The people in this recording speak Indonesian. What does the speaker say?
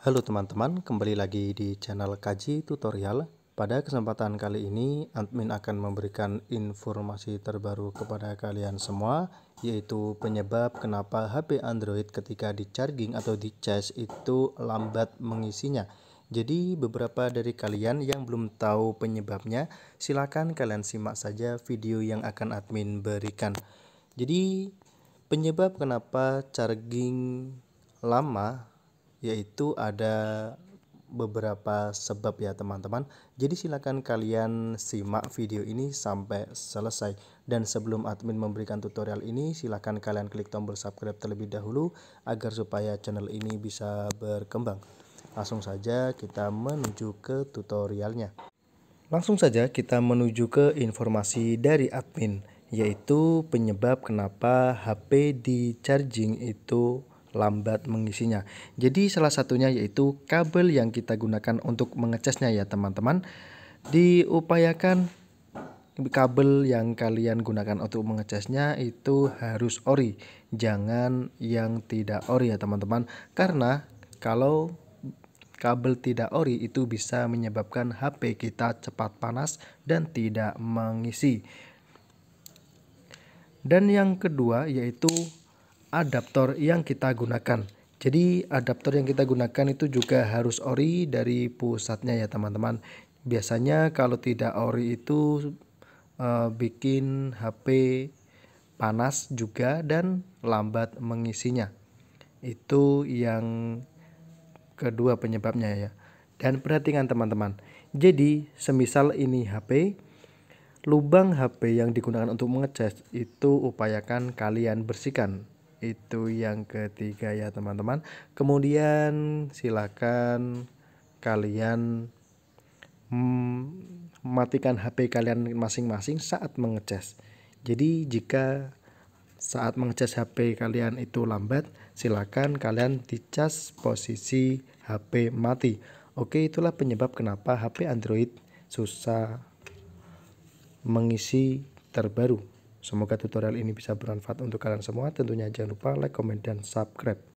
Halo teman-teman, kembali lagi di channel Kaji Tutorial. Pada kesempatan kali ini, admin akan memberikan informasi terbaru kepada kalian semua, yaitu penyebab kenapa HP Android ketika di charging atau di charge itu lambat mengisinya. Jadi beberapa dari kalian yang belum tahu penyebabnya, silakan kalian simak saja video yang akan admin berikan. Jadi penyebab kenapa charging lama yaitu ada beberapa sebab ya teman-teman. Jadi silakan kalian simak video ini sampai selesai. Dan sebelum admin memberikan tutorial ini, silakan kalian klik tombol subscribe terlebih dahulu agar supaya channel ini bisa berkembang. Langsung saja kita menuju ke tutorialnya. Langsung saja kita menuju ke informasi dari admin, yaitu penyebab kenapa HP di charging itu lambat mengisinya. Jadi salah satunya yaitu kabel yang kita gunakan untuk mengecasnya ya teman-teman. Diupayakan kabel yang kalian gunakan untuk mengecasnya itu harus ori, jangan yang tidak ori ya teman-teman. Karena kalau kabel tidak ori itu bisa menyebabkan HP kita cepat panas dan tidak mengisi. Dan yang kedua yaitu adaptor yang kita gunakan. Jadi adaptor yang kita gunakan itu juga harus ori dari pusatnya ya teman-teman. Biasanya kalau tidak ori itu eh, bikin HP panas juga dan lambat mengisinya. Itu yang kedua penyebabnya ya. Dan perhatikan teman-teman. Jadi semisal ini HP lubang HP yang digunakan untuk mengecas itu upayakan kalian bersihkan itu yang ketiga ya teman-teman kemudian silakan kalian mm, matikan HP kalian masing-masing saat mengecas jadi jika saat mengecas HP kalian itu lambat silakan kalian dicas posisi HP mati oke itulah penyebab kenapa HP Android susah mengisi terbaru Semoga tutorial ini bisa bermanfaat untuk kalian semua. Tentunya jangan lupa like, comment, dan subscribe.